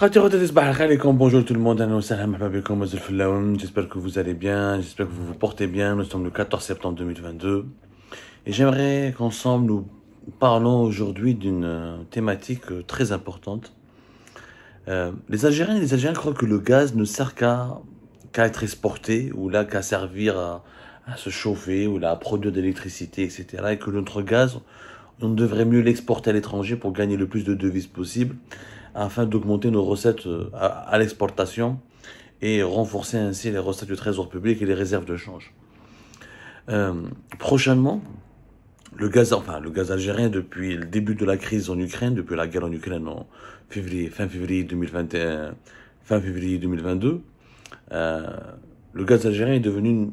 Bonjour tout le monde, j'espère que vous allez bien, j'espère que vous vous portez bien. Nous sommes le 14 septembre 2022 et j'aimerais qu'ensemble nous parlons aujourd'hui d'une euh, thématique euh, très importante. Euh, les Algériens et les Algériens croient que le gaz ne sert qu'à être exporté ou là qu'à servir à, à, se chauffer ou là à produire de l'électricité, etc. Et que notre gaz, on devrait mieux l'exporter à l'étranger pour gagner le plus de devises possible afin d'augmenter nos recettes euh, à, l'exportation et renforcer ainsi les recettes du trésor public et les réserves de change. Euh, prochainement, le gaz, enfin, le gaz algérien, depuis le début de la crise en Ukraine, depuis la guerre en Ukraine en février, fin février 2021, fin février 2022, euh, le gaz algérien est devenu une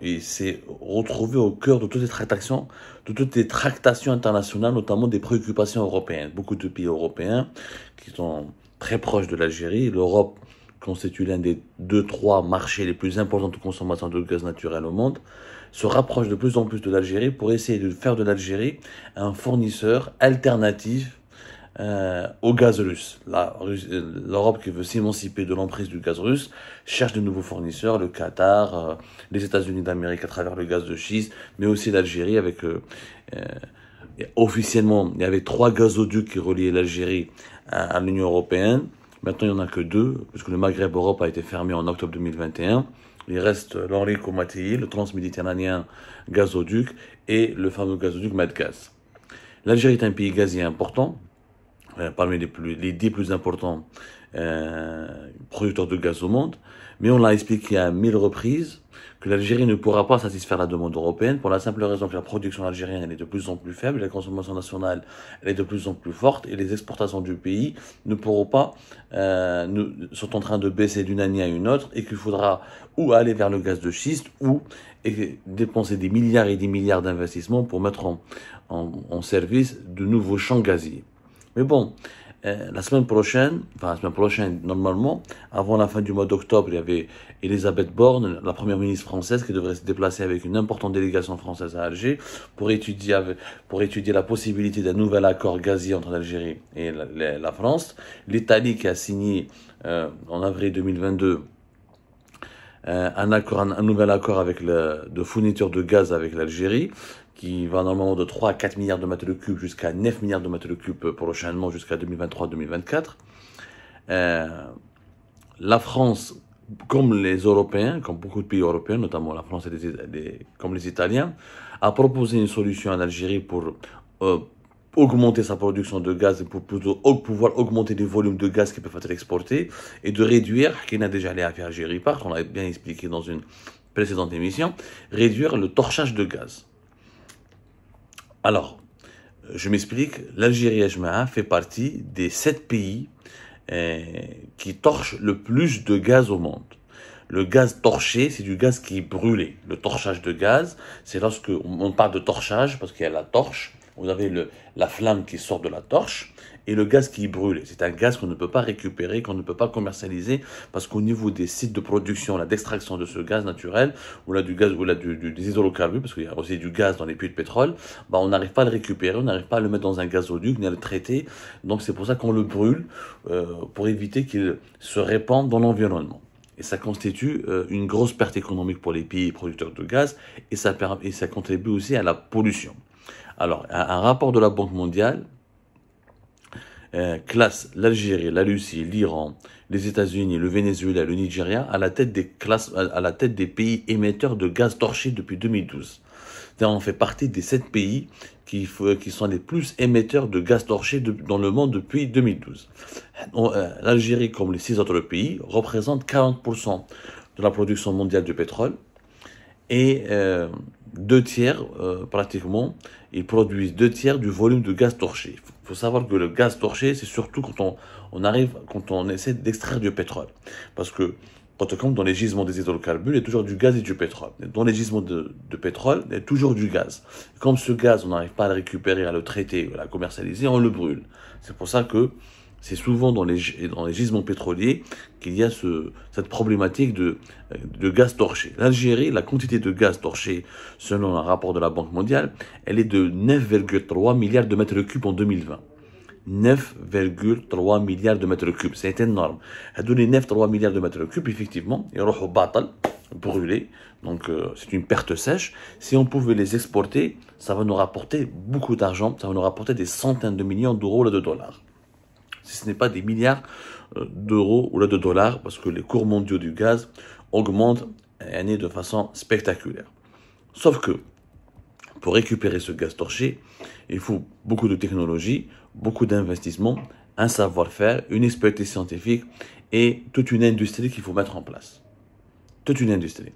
et c'est retrouvé au cœur de toutes les tractations, de toutes les tractations internationales, notamment des préoccupations européennes. Beaucoup de pays européens qui sont très proches de l'Algérie, l'Europe constitue l'un des deux, trois marchés les plus importants de consommation de gaz naturel au monde, se rapproche de plus en plus de l'Algérie pour essayer de faire de l'Algérie un fournisseur alternatif euh, au gaz russe. L'Europe qui veut s'émanciper de l'emprise du gaz russe cherche de nouveaux fournisseurs, le Qatar, euh, les États-Unis d'Amérique à travers le gaz de schiste, mais aussi l'Algérie avec euh, euh officiellement il y avait trois gazoducs qui reliaient l'Algérie à, l'Union européenne. Maintenant il n'y en a que deux puisque le Maghreb Europe a été fermé en octobre 2021. Il reste l'Henri Mattei, le trans-méditerranéen gazoduc et le fameux gazoduc Madgas. L'Algérie est un pays gazier important, euh, parmi les, dix plus importants euh, producteurs de gaz au monde. Mais on l'a expliqué à mille reprises que l'Algérie ne pourra pas satisfaire la demande européenne pour la simple raison que la production algérienne est de plus en plus faible, la consommation nationale est de plus en plus forte et les exportations du pays ne pourront pas, euh, sont en train de baisser d'une année à une autre et qu'il faudra ou aller vers le gaz de schiste ou dépenser des milliards et des milliards d'investissements pour mettre en service de nouveaux champs gaziers. Mais bon, euh, la semaine prochaine, enfin la semaine prochaine normalement, avant la fin du mois d'octobre, il y avait Elisabeth Borne, la première ministre française, qui devrait se déplacer avec une importante délégation française à Alger pour étudier, pour étudier la possibilité d'un nouvel accord gazier entre l'Algérie et la, France. L'Italie qui a signé euh, en avril 2022 euh, un, un, nouvel accord avec de fourniture de gaz avec l'Algérie qui va normalement de 3 à 4 milliards de mètres cubes jusqu'à 9 milliards de mètres cubes prochainement jusqu'à 2023-2024. Euh, la France, comme les Européens, comme beaucoup de pays européens, notamment la France et les, comme les Italiens, a proposé une solution en Algérie pour euh, augmenter sa production de gaz et pour pouvoir augmenter les volumes de gaz qui peuvent être exportés et de réduire, qui n'a déjà à à Algérie Park, qu'on l'a bien expliqué dans une précédente émission, réduire le torchage de gaz. Alors, je m'explique, l'Algérie Ajmaa fait partie des sept pays euh, qui torchent le plus de gaz au monde. Le gaz torché, c'est du gaz qui est brûlé. Le torchage de gaz, c'est lorsque on parle de torchage parce qu'il y a la torche vous avez la flamme qui sort de la torche et le gaz qui brûle. C'est un gaz qu'on ne peut pas récupérer, qu'on ne peut pas commercialiser, parce qu'au niveau des sites de production, la d'extraction de ce gaz naturel, ou là du gaz, ou là des hydrocarbures, parce qu'il y a aussi du gaz dans les puits de pétrole, bah, on n'arrive pas à le récupérer, on n'arrive pas à le mettre dans un gazoduc, ni à le traiter. Donc c'est pour ça qu'on le brûle, euh, pour éviter qu'il se répande dans l'environnement et ça constitue euh, une grosse perte économique pour les pays producteurs de gaz et ça contribue aussi à la pollution. Alors, un, rapport de la Banque mondiale euh, classe l'Algérie, la Russie, l'Iran, les États-Unis, le Venezuela, le Nigeria à la tête des classes, à la tête des pays émetteurs de gaz torché depuis 2012. On fait partie des sept pays qui, euh, sont les plus émetteurs de gaz torché dans le monde depuis 2012. Euh, L'Algérie, comme les six autres pays, représente 40% de la production mondiale de pétrole et deux tiers, euh, pratiquement, ils produisent deux tiers du volume de gaz torché. Il faut, savoir que le gaz torché, c'est surtout quand on, on, arrive, quand on essaie d'extraire du pétrole. Parce que quand on compte dans les gisements des hydrocarbures, il y a toujours du gaz et du pétrole. Dans les gisements de, pétrole, il y a toujours du gaz. comme ce gaz, on n'arrive pas à le récupérer, à le traiter, à le commercialiser, on le brûle. C'est pour ça que c'est souvent dans les, dans les gisements pétroliers qu'il y a cette problématique de, gaz torché. L'Algérie, la quantité de gaz torché, selon un rapport de la Banque mondiale, elle est de 9,3 milliards de mètres cubes en 2020. 9,3 milliards de mètres cubes, c'est énorme. Elle a donné 9,3 milliards de mètres cubes, effectivement, et au batal, brûlé, donc euh, c'est une perte sèche. Si on pouvait les exporter, ça va nous rapporter beaucoup d'argent, ça va nous rapporter des centaines de millions d'euros ou de dollars si ce n'est pas des milliards euh, d'euros ou de dollars, parce que les cours mondiaux du gaz augmentent année de façon spectaculaire. Sauf que pour récupérer ce gaz torché, il faut beaucoup de technologie, beaucoup d'investissements, un savoir-faire, une expertise scientifique et toute une industrie qu'il faut mettre en place. Toute une industrie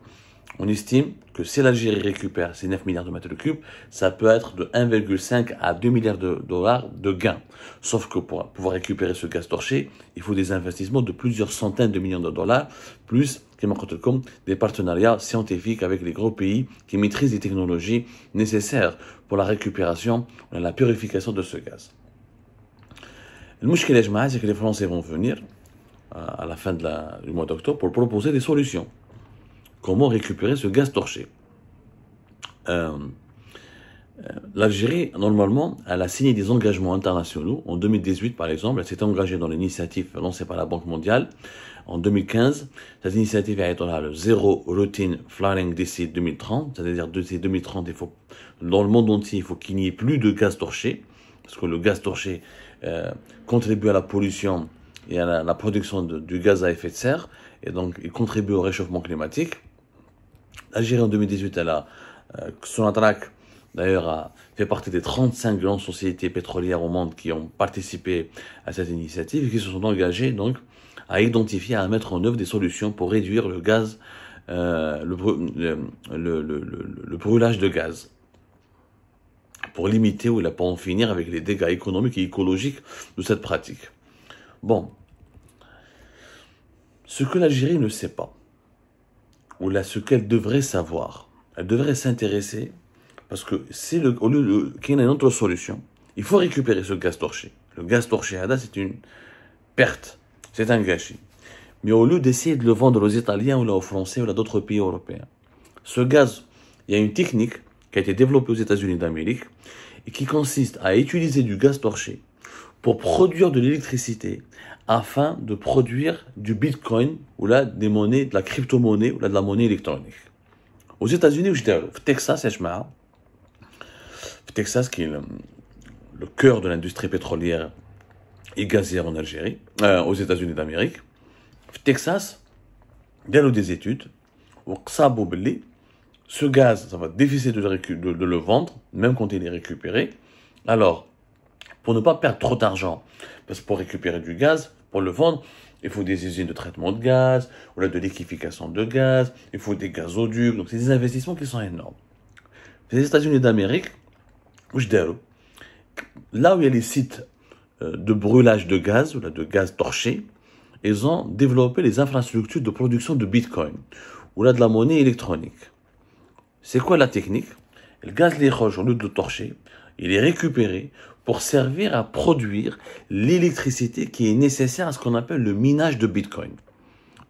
on estime que si l'Algérie récupère ces 9 milliards de mètres cubes, ça peut être de 1,5 à 2 milliards de dollars de gains. Sauf que pour pouvoir récupérer ce gaz torché, il faut des investissements de plusieurs centaines de millions de dollars, plus des partenariats scientifiques avec les gros pays qui maîtrisent les technologies nécessaires pour la récupération et la purification de ce gaz. Le problème, c'est que les Français vont venir euh, à la fin du mois d'octobre pour proposer des solutions comment récupérer ce gaz torché. Euh, euh, L'Algérie, normalement, elle a signé des engagements internationaux. En 2018, par exemple, elle s'est engagée dans l'initiative lancée par la Banque mondiale. En 2015, cette initiative est dans le zéro routine flaring DC 2030. C'est-à-dire, d'ici 2030, dans le monde entier, il faut qu'il n'y ait plus de gaz torché. Parce que le gaz torché euh, contribue à la pollution et à la, production du gaz à effet de serre. Et donc, il contribue au réchauffement climatique. L'Algérie en 2018, elle a, euh, son attaque, d'ailleurs, fait partie des 35 grandes sociétés pétrolières au monde qui ont participé à cette initiative et qui se sont engagées donc à identifier, à mettre en œuvre des solutions pour réduire le gaz, euh, le, le, brûlage de gaz, pour limiter ou pour en finir avec les dégâts économiques et écologiques de cette pratique. Bon, ce que l'Algérie ne sait pas, ou là, ce qu'elle devrait savoir. Elle devrait s'intéresser, parce que c'est le, au lieu de, qu'il y a une autre solution, il faut récupérer ce gaz torché. Le gaz torché là, c'est une perte, c'est un gâchis. Mais au lieu d'essayer de le vendre aux Italiens ou aux Français ou à d'autres pays européens, ce gaz, il y a une technique qui a été développée aux États-Unis d'Amérique et qui consiste à utiliser du gaz torché pour produire de l'électricité afin de produire du Bitcoin ou là des monnaies, de la crypto-monnaie ou là de la monnaie électronique. Aux États-Unis, où j'étais, au Texas, au Texas qui est le, cœur de l'industrie pétrolière et gazière en Algérie, euh, aux États-Unis d'Amérique, au Texas, a des études, au ce gaz, ça va difficile de, de le vendre, même quand il est récupéré. Alors, pour ne pas perdre trop d'argent. Parce que pour récupérer du gaz, pour le vendre, il faut des usines de traitement de gaz, ou là de liquéfaction de gaz, il faut des gazoducs, donc c'est des investissements qui sont énormes. Les États-Unis d'Amérique, là où il y a les sites euh, de brûlage de gaz, ou là de gaz torché, ils ont développé les infrastructures de production de bitcoin, ou là de la monnaie électronique. C'est quoi la technique Le gaz les roches, au lieu de torcher, il est récupéré, pour servir à produire l'électricité qui est nécessaire à ce qu'on appelle le minage de Bitcoin.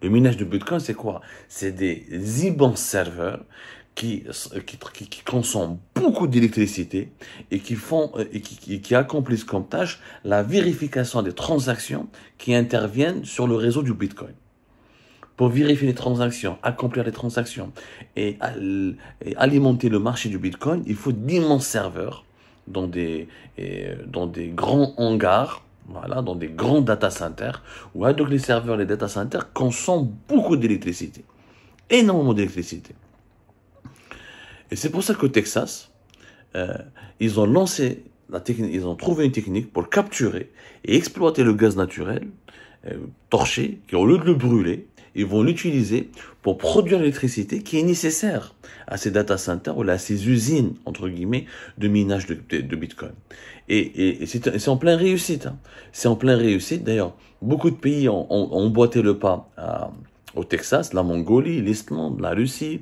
Le minage de Bitcoin, c'est quoi C'est des immenses serveurs qui, qui, qui, consomment beaucoup d'électricité et qui font euh, et qui, qui, accomplissent comme tâche la vérification des transactions qui interviennent sur le réseau du Bitcoin. Pour vérifier les transactions, accomplir les transactions et, et alimenter le marché du Bitcoin, il faut d'immenses serveurs dans des, dans des grands hangars, voilà, dans des grands data centers, où donc les serveurs, les data centers consomment beaucoup d'électricité, énormément d'électricité. Et c'est pour ça que Texas, euh, ils ont lancé la technique, ils ont trouvé une technique pour capturer et exploiter le gaz naturel euh, torché, qui au lieu de le brûler, ils vont l'utiliser pour produire l'électricité qui est nécessaire à ces data centers ou à ces usines, entre guillemets, de minage de, Bitcoin. Et, c'est en plein réussite. Hein. C'est en plein réussite. D'ailleurs, beaucoup de pays ont, ont, boité le pas au Texas, la Mongolie, l'Islande, la Russie.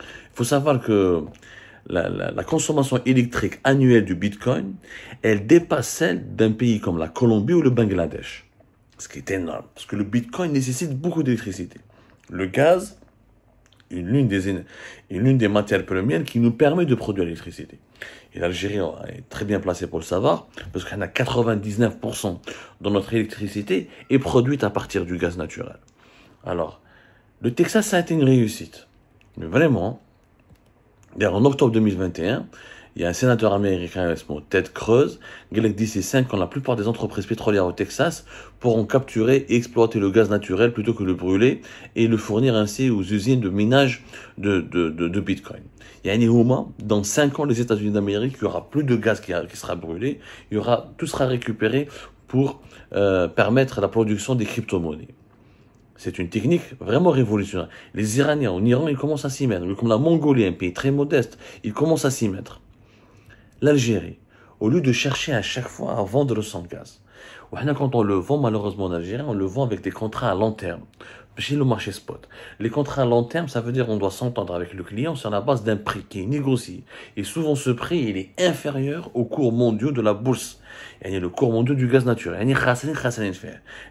Il faut savoir que la, consommation électrique annuelle du Bitcoin, elle dépasse celle d'un pays comme la Colombie ou le Bangladesh ce qui est énorme, parce que le bitcoin nécessite beaucoup d'électricité. Le gaz est l'une des, matières premières qui nous permet de produire l'électricité. Et l'Algérie hein, est très bien placée pour le savoir, parce qu'on a 99% de notre électricité est produite à partir du gaz naturel. Alors, le Texas, a été une réussite. Mais vraiment, en octobre 2021, il y a un sénateur américain avec son tête creuse, Galec dit c'est 5 ans, la plupart des entreprises pétrolières au Texas pourront capturer et exploiter le gaz naturel plutôt que le brûler et le fournir ainsi aux usines de minage de, de, de, Bitcoin. Il y a un Nihuma, dans 5 ans, les États-Unis d'Amérique, il y aura plus de gaz qui, qui, sera brûlé, il y aura, tout sera récupéré pour euh, permettre la production des crypto-monnaies. C'est une technique vraiment révolutionnaire. Les Iraniens, en Iran, ils commencent à s'y mettre. Comme la Mongolie, un pays très modeste, ils commencent à s'y mettre l'Algérie, au lieu de chercher à chaque fois à vendre son gaz. Quand on le vend, malheureusement en Algérie, on le vend avec des contrats à long terme. Chez le marché spot. Les contrats à long terme, ça veut dire qu'on doit s'entendre avec le client sur la base d'un prix qui est négocié. Et souvent, ce prix, il est inférieur au cours mondial de la bourse. Il y a le cours mondial du gaz naturel.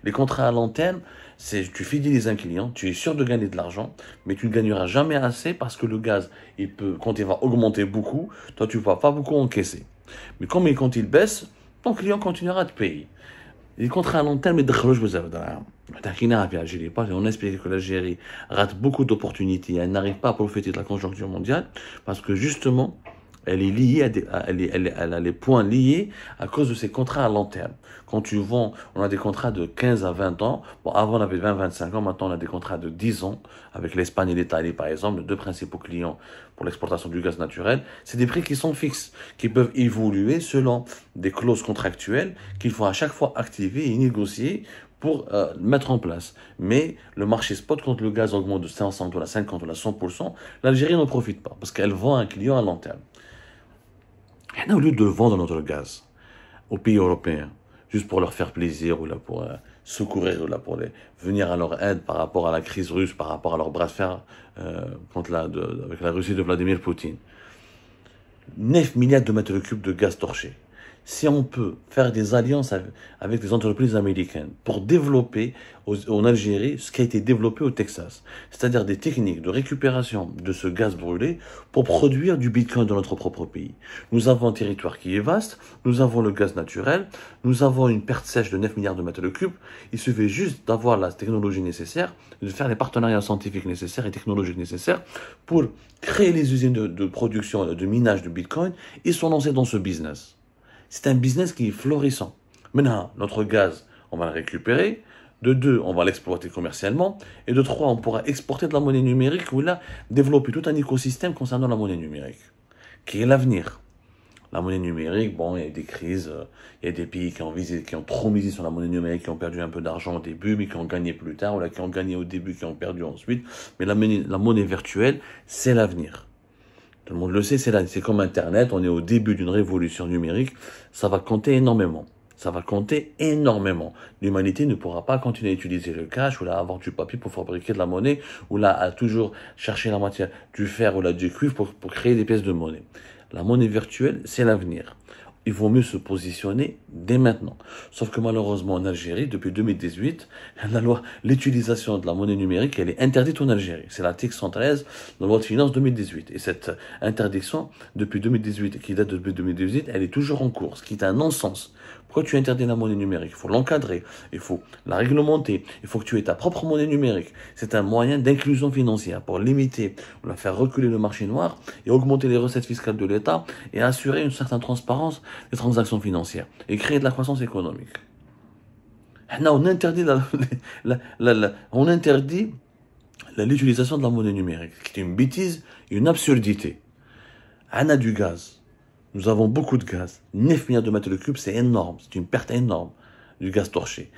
Les contrats à long terme, c'est tu fidélises un client, tu es sûr de gagner de l'argent, mais tu ne gagneras jamais assez parce que le gaz, il peut, quand il va augmenter beaucoup, toi, tu ne vas pas beaucoup encaisser. Mais quand il baisse, ton client continuera de payer les contrats à long terme, on a que l'Algérie rate beaucoup d'opportunités, elle n'arrive pas à profiter de la conjoncture mondiale parce que justement, elle est liée elle, elle, a les points liés à cause de ses contrats à long terme. Quand tu vends, on a des contrats de 15 à 20 ans. Bon, avant on avait 20, 25 ans. Maintenant on a des contrats de 10 ans avec l'Espagne et l'Italie par exemple, les deux principaux clients pour l'exportation du gaz naturel. C'est des prix qui sont fixes, qui peuvent évoluer selon des clauses contractuelles qu'il faut à chaque fois activer et négocier pour euh, mettre en place. Mais le marché spot, quand le gaz augmente de 500 dollars, 50 dollars, 100%, l'Algérie n'en profite pas parce qu'elle vend un client à long terme au lieu de vendre notre gaz aux pays européens, juste pour leur faire plaisir ou là pour euh, secourir ou là pour venir à leur aide par rapport à la crise russe, par rapport à leur bras de fer euh, contre la, avec la Russie de Vladimir Poutine. 9 milliards de mètres cubes de gaz torchés si on peut faire des alliances avec des entreprises américaines pour développer en Algérie ce qui a été développé au Texas, c'est-à-dire des techniques de récupération de ce gaz brûlé pour produire du bitcoin dans notre propre pays. Nous avons un territoire qui est vaste, nous avons le gaz naturel, nous avons une perte sèche de 9 milliards de mètres cubes, il suffit juste d'avoir la technologie nécessaire, de faire les partenariats scientifiques nécessaires et technologiques nécessaires pour créer les usines de, production, de minage de bitcoin et se lancer dans ce business c'est un business qui est florissant. Maintenant, notre gaz, on va le récupérer. De deux, on va l'exploiter commercialement. Et de trois, on pourra exporter de la monnaie numérique ou là, développer tout un écosystème concernant la monnaie numérique, qui est l'avenir. La monnaie numérique, bon, il y a des crises, euh, il y a des pays qui ont, visé, qui ont trop misé sur la monnaie numérique, qui ont perdu un peu d'argent au début, mais qui ont gagné plus tard, ou là, qui ont gagné au début, qui ont perdu ensuite. Mais la la monnaie virtuelle, c'est l'avenir. Tout le monde le sait, c'est comme Internet, on est au début d'une révolution numérique, ça va compter énormément. Ça va compter énormément. L'humanité ne pourra pas continuer à utiliser le cash ou là avoir du papier pour fabriquer de la monnaie ou là à toujours chercher la matière du fer ou là du cuivre pour créer des pièces de monnaie. La monnaie virtuelle, c'est l'avenir il vaut mieux se positionner dès maintenant. Sauf que malheureusement en Algérie, depuis 2018, la loi, l'utilisation de la monnaie numérique, elle est interdite en Algérie. C'est l'article 113 de la loi de finances 2018. Et cette interdiction, depuis 2018, qui date de 2018, elle est toujours en cours, ce qui est un non-sens. Pourquoi tu interdis la monnaie numérique Il faut l'encadrer, il faut la réglementer, il faut que tu aies ta propre monnaie numérique. C'est un moyen d'inclusion financière pour limiter, la faire reculer le marché noir et augmenter les recettes fiscales de l'État et assurer une certaine transparence des transactions financières et créer de la croissance économique. on interdit on interdit l'utilisation de la monnaie numérique, qui est une bêtise et une absurdité. On a du gaz. Nous avons beaucoup de gaz. 9 milliards de mètres cubes, c'est énorme. C'est une perte énorme du gaz torché.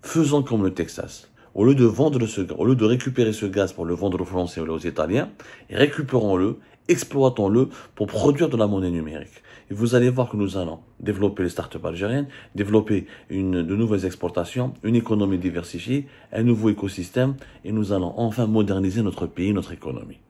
Faisons comme le Texas. Au lieu de vendre ce, au lieu de récupérer ce gaz pour le vendre aux Français ou aux Italiens, récupérons-le, exploitons-le pour produire de la monnaie numérique. Et vous allez voir que nous allons développer les startups algériennes, développer de nouvelles exportations, une économie diversifiée, un nouveau écosystème, et nous allons enfin moderniser notre pays, notre économie.